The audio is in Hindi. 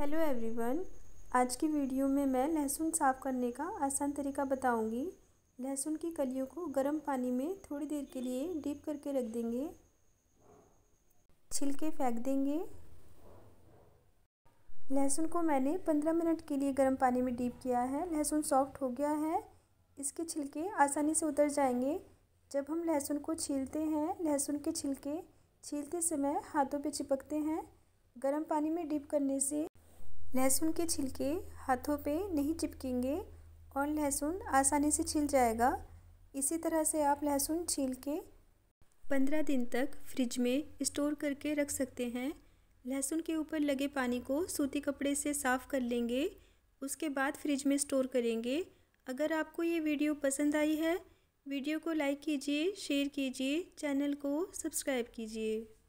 हेलो एवरीवन आज की वीडियो में मैं लहसुन साफ़ करने का आसान तरीका बताऊंगी लहसुन की कलियों को गर्म पानी में थोड़ी देर के लिए डीप करके रख देंगे छिलके फेंक देंगे लहसुन को मैंने पंद्रह मिनट के लिए गर्म पानी में डीप किया है लहसुन सॉफ्ट हो गया है इसके छिलके आसानी से उतर जाएंगे जब हम लहसुन को छीलते हैं लहसुन के छिलके छीलते समय हाथों पे चिपकते हैं गर्म पानी में डीप करने से लहसुन के छिलके हाथों पे नहीं चिपकेंगे और लहसुन आसानी से छिल जाएगा इसी तरह से आप लहसुन छील के पंद्रह दिन तक फ्रिज में स्टोर करके रख सकते हैं लहसुन के ऊपर लगे पानी को सूती कपड़े से साफ़ कर लेंगे उसके बाद फ्रिज में स्टोर करेंगे अगर आपको ये वीडियो पसंद आई है वीडियो को लाइक कीजिए शेयर कीजिए चैनल को सब्सक्राइब कीजिए